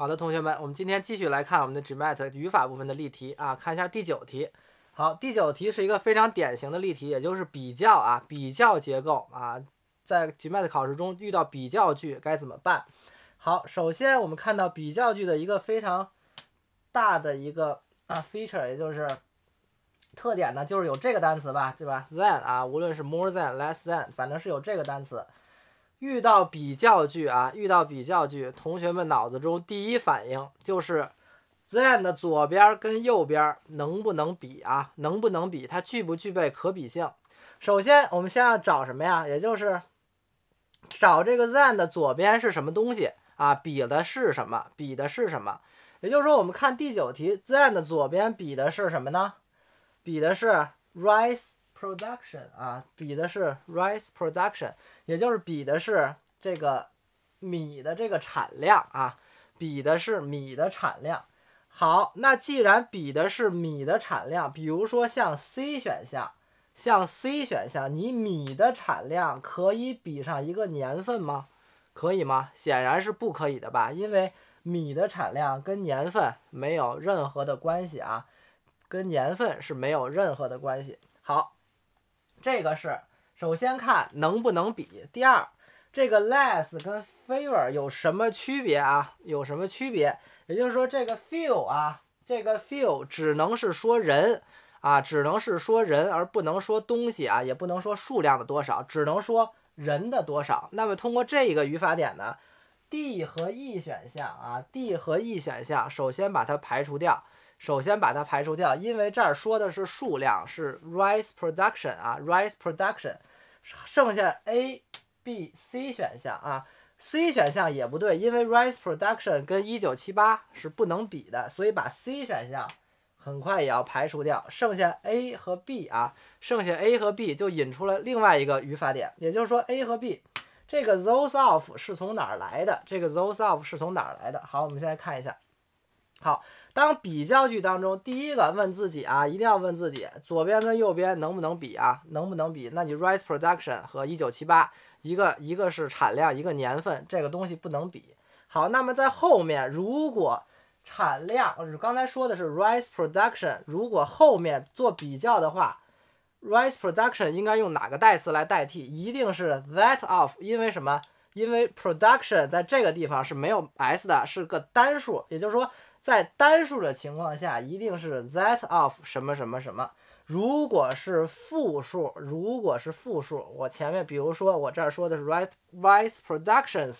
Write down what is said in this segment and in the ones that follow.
好的，同学们，我们今天继续来看我们的 Gmat 语法部分的例题啊，看一下第九题。好，第九题是一个非常典型的例题，也就是比较啊，比较结构啊，在 Gmat 考试中遇到比较句该怎么办？好，首先我们看到比较句的一个非常大的一个啊 feature，也就是特点呢，就是有这个单词吧，对吧？than 啊，无论是 more than、less than，反正是有这个单词。遇到比较句啊，遇到比较句，同学们脑子中第一反应就是，than 的左边跟右边能不能比啊？能不能比？它具不具备可比性？首先，我们先要找什么呀？也就是找这个 than 的左边是什么东西啊？比的是什么？比的是什么？也就是说，我们看第九题，than 的左边比的是什么呢？比的是 rice。Production 啊，比的是 rice production，也就是比的是这个米的这个产量啊，比的是米的产量。好，那既然比的是米的产量，比如说像 C 选项，像 C 选项，你米的产量可以比上一个年份吗？可以吗？显然是不可以的吧，因为米的产量跟年份没有任何的关系啊，跟年份是没有任何的关系。好。这个是首先看能不能比，第二，这个 less 跟 f e w o r 有什么区别啊？有什么区别？也就是说，这个 few 啊，这个 few 只能是说人啊，只能是说人，而不能说东西啊，也不能说数量的多少，只能说人的多少。那么通过这一个语法点呢，D 和 E 选项啊，D 和 E 选项首先把它排除掉。首先把它排除掉，因为这儿说的是数量，是 rice production 啊，rice production，剩下 A、B、C 选项啊，C 选项也不对，因为 rice production 跟一九七八是不能比的，所以把 C 选项很快也要排除掉，剩下 A 和 B 啊，剩下 A 和 B 就引出了另外一个语法点，也就是说 A 和 B 这个 those of 是从哪儿来的？这个 those of 是从哪儿来的？好，我们现在看一下。好，当比较句当中，第一个问自己啊，一定要问自己，左边跟右边能不能比啊？能不能比？那你 rice production 和一九七八，一个一个是产量，一个年份，这个东西不能比。好，那么在后面，如果产量，刚才说的是 rice production，如果后面做比较的话，rice production 应该用哪个代词来代替？一定是 that of，因为什么？因为 production 在这个地方是没有 s 的，是个单数，也就是说。在单数的情况下，一定是 that of 什么什么什么。如果是复数，如果是复数，我前面比如说我这儿说的是 Rice Rice Productions，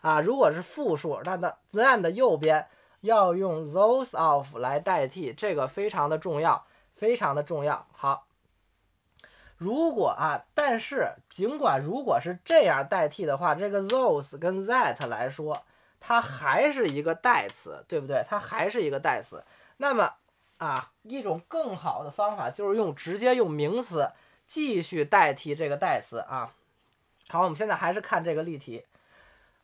啊，如果是复数，那那 t h a n 的右边要用 those of 来代替，这个非常的重要，非常的重要。好，如果啊，但是尽管如果是这样代替的话，这个 those 跟 that 来说。它还是一个代词，对不对？它还是一个代词。那么，啊，一种更好的方法就是用直接用名词继续代替这个代词啊。好，我们现在还是看这个例题。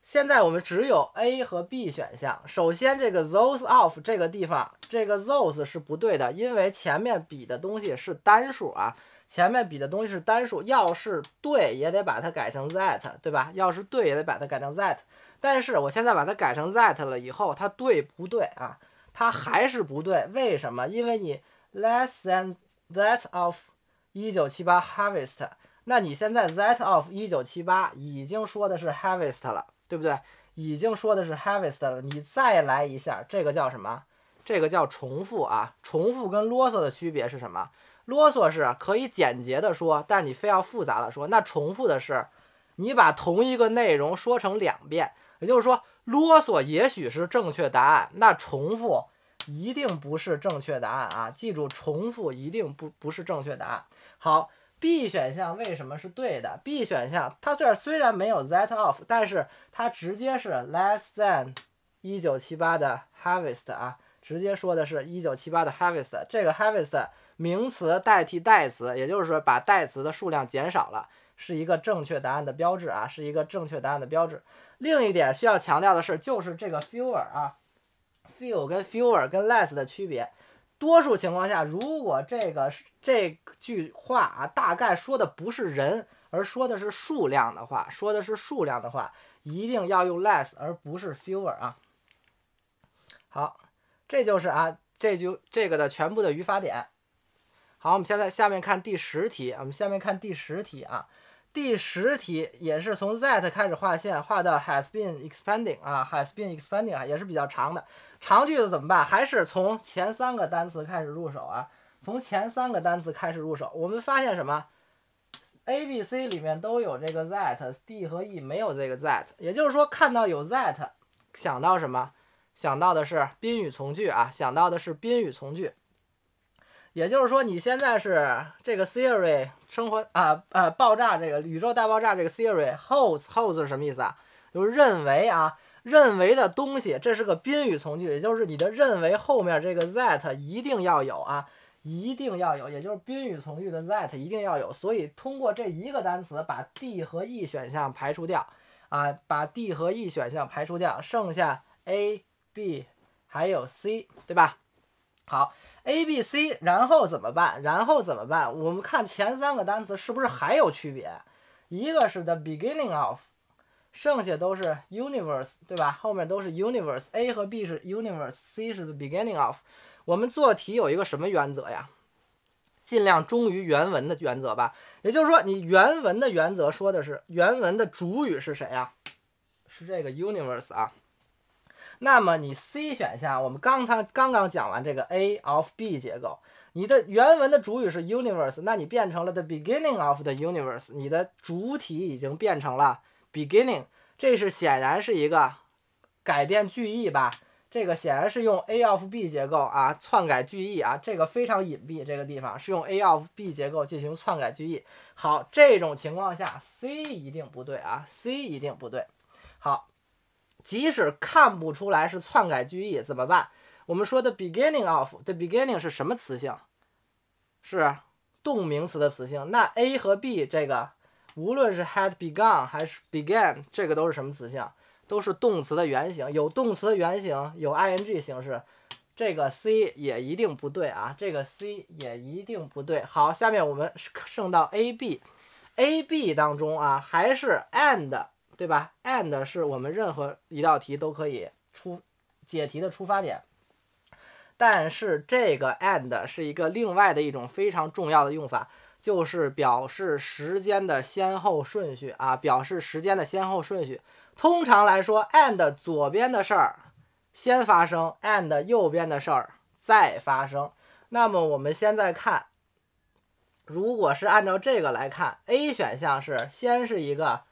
现在我们只有 A 和 B 选项。首先，这个 those of 这个地方，这个 those 是不对的，因为前面比的东西是单数啊。前面比的东西是单数，要是对也得把它改成 that，对吧？要是对也得把它改成 that。但是我现在把它改成 that 了以后，它对不对啊？它还是不对。为什么？因为你 less than that of 一九七八 harvest，那你现在 that of 一九七八已经说的是 harvest 了，对不对？已经说的是 harvest 了。你再来一下，这个叫什么？这个叫重复啊。重复跟啰嗦的区别是什么？啰嗦是可以简洁的说，但你非要复杂的说，那重复的是你把同一个内容说成两遍，也就是说啰嗦也许是正确答案，那重复一定不是正确答案啊！记住，重复一定不不是正确答案。好，B 选项为什么是对的？B 选项它这儿虽然没有 that of，但是它直接是 less than 一九七八的 harvest 啊。直接说的是1978的 harvest，这个 harvest 名词代替代词，也就是说把代词的数量减少了，是一个正确答案的标志啊，是一个正确答案的标志。另一点需要强调的是，就是这个 fewer 啊，few 跟 fewer 跟 less 的区别。多数情况下，如果这个这句话啊大概说的不是人，而说的是数量的话，说的是数量的话，一定要用 less 而不是 fewer 啊。好。这就是啊，这就这个的全部的语法点。好，我们现在下面看第十题，我们下面看第十题啊。第十题也是从 that 开始划线，划到 has been expanding 啊，has been expanding 啊，也是比较长的长句子怎么办？还是从前三个单词开始入手啊？从前三个单词开始入手，我们发现什么？A、B、C 里面都有这个 that，D 和 E 没有这个 that，也就是说看到有 that，想到什么？想到的是宾语从句啊，想到的是宾语从句，也就是说你现在是这个 theory 生活啊呃爆炸这个宇宙大爆炸这个 theory holds holds 是什么意思啊？就是认为啊，认为的东西，这是个宾语从句，也就是你的认为后面这个 that 一定要有啊，一定要有，也就是宾语从句的 that 一定要有，所以通过这一个单词把 D 和 E 选项排除掉啊，把 D 和 E 选项排除掉，剩下 A。B 还有 C 对吧？好，A、B、C，然后怎么办？然后怎么办？我们看前三个单词是不是还有区别？一个是 the beginning of，剩下都是 universe 对吧？后面都是 universe，A 和 B 是 universe，C 是 the beginning of。我们做题有一个什么原则呀？尽量忠于原文的原则吧。也就是说，你原文的原则说的是原文的主语是谁呀？是这个 universe 啊。那么你 C 选项，我们刚才刚刚讲完这个 A of B 结构，你的原文的主语是 universe，那你变成了 the beginning of the universe，你的主体已经变成了 beginning，这是显然是一个改变句意吧？这个显然是用 A of B 结构啊，篡改句意啊，这个非常隐蔽，这个地方是用 A of B 结构进行篡改句意。好，这种情况下 C 一定不对啊，C 一定不对。好。即使看不出来是篡改句意怎么办？我们说的 beginning of the beginning 是什么词性？是动名词的词性。那 A 和 B 这个，无论是 had begun 还是 began，这个都是什么词性？都是动词的原型，有动词的原型，有 I N G 形式。这个 C 也一定不对啊！这个 C 也一定不对。好，下面我们剩到 A B，A B 当中啊，还是 and。对吧？and 是我们任何一道题都可以出解题的出发点，但是这个 and 是一个另外的一种非常重要的用法，就是表示时间的先后顺序啊，表示时间的先后顺序。通常来说，and 左边的事儿先发生，and 右边的事儿再发生。那么我们现在看，如果是按照这个来看，A 选项是先是一个。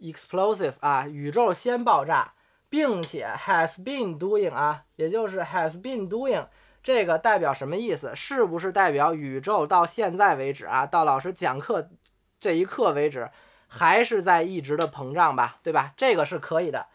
Explosive 啊，宇宙先爆炸，并且 has been doing 啊，也就是 has been doing 这个代表什么意思？是不是代表宇宙到现在为止啊，到老师讲课这一刻为止，还是在一直的膨胀吧，对吧？这个是可以的。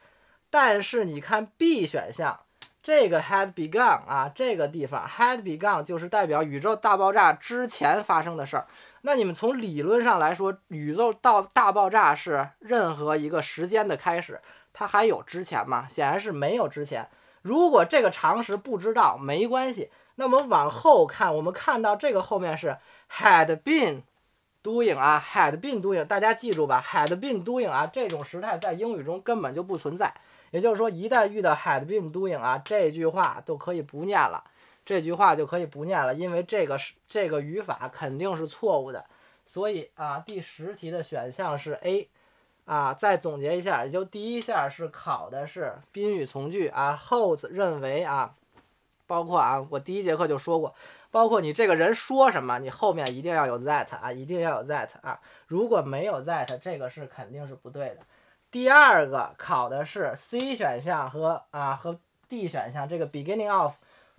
但是你看 B 选项，这个 had begun 啊，这个地方 had begun 就是代表宇宙大爆炸之前发生的事儿。那你们从理论上来说，宇宙到大爆炸是任何一个时间的开始，它还有之前吗？显然是没有之前。如果这个常识不知道没关系。那么往后看，我们看到这个后面是 had been doing 啊，had been doing，大家记住吧，had been doing 啊，这种时态在英语中根本就不存在。也就是说，一旦遇到 had been doing 啊，这句话就可以不念了，这句话就可以不念了，因为这个是这个语法肯定是错误的。所以啊，第十题的选项是 A。啊，再总结一下，也就第一下是考的是宾语从句啊。h o l s 认为啊，包括啊，我第一节课就说过，包括你这个人说什么，你后面一定要有 that 啊，一定要有 that 啊，如果没有 that，这个是肯定是不对的。第二个考的是 C 选项和啊和 D 选项这个 beginning of，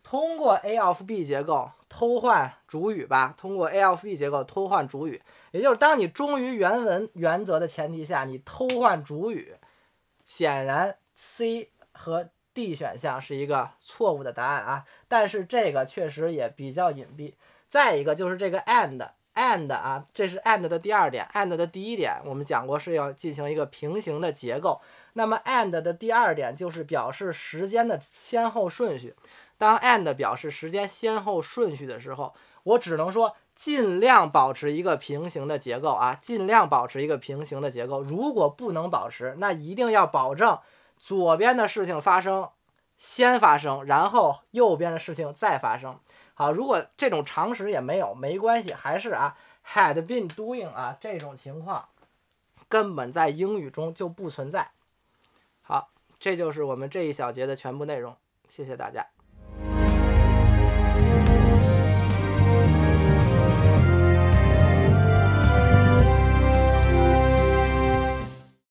通过 A of B 结构偷换主语吧，通过 A of B 结构偷换主语，也就是当你忠于原文原则的前提下，你偷换主语，显然 C 和 D 选项是一个错误的答案啊，但是这个确实也比较隐蔽。再一个就是这个 and。and 啊，这是 and 的第二点。and 的第一点，我们讲过是要进行一个平行的结构。那么 and 的第二点就是表示时间的先后顺序。当 and 表示时间先后顺序的时候，我只能说尽量保持一个平行的结构啊，尽量保持一个平行的结构。如果不能保持，那一定要保证左边的事情发生先发生，然后右边的事情再发生。好，如果这种常识也没有，没关系，还是啊，had been doing 啊，这种情况，根本在英语中就不存在。好，这就是我们这一小节的全部内容，谢谢大家。